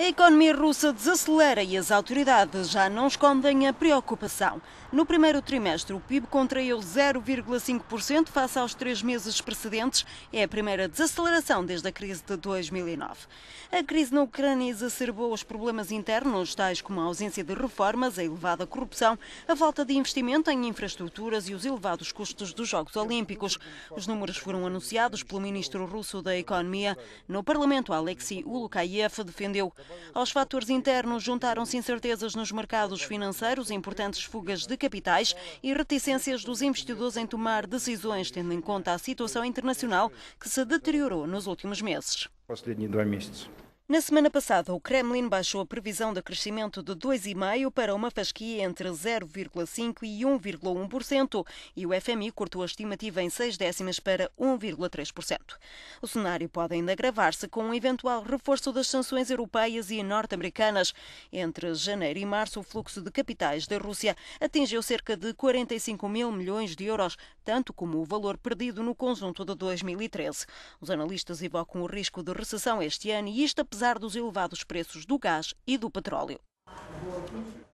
A economia russa desacelera e as autoridades já não escondem a preocupação. No primeiro trimestre, o PIB contraiu 0,5% face aos três meses precedentes. É a primeira desaceleração desde a crise de 2009. A crise na Ucrânia exacerbou os problemas internos, tais como a ausência de reformas, a elevada corrupção, a falta de investimento em infraestruturas e os elevados custos dos Jogos Olímpicos. Os números foram anunciados pelo ministro russo da Economia. No Parlamento, Alexei Ulukayev defendeu aos fatores internos juntaram-se incertezas nos mercados financeiros, importantes fugas de capitais e reticências dos investidores em tomar decisões, tendo em conta a situação internacional que se deteriorou nos últimos meses. Na semana passada, o Kremlin baixou a previsão de crescimento de 2,5% para uma fasquia entre 0,5% e 1,1% e o FMI cortou a estimativa em 6 décimas para 1,3%. O cenário pode ainda agravar-se com um eventual reforço das sanções europeias e norte-americanas. Entre janeiro e março, o fluxo de capitais da Rússia atingiu cerca de 45 mil milhões de euros, tanto como o valor perdido no conjunto de 2013. Os analistas evocam o risco de recessão este ano e isto apesar apesar dos elevados preços do gás e do petróleo.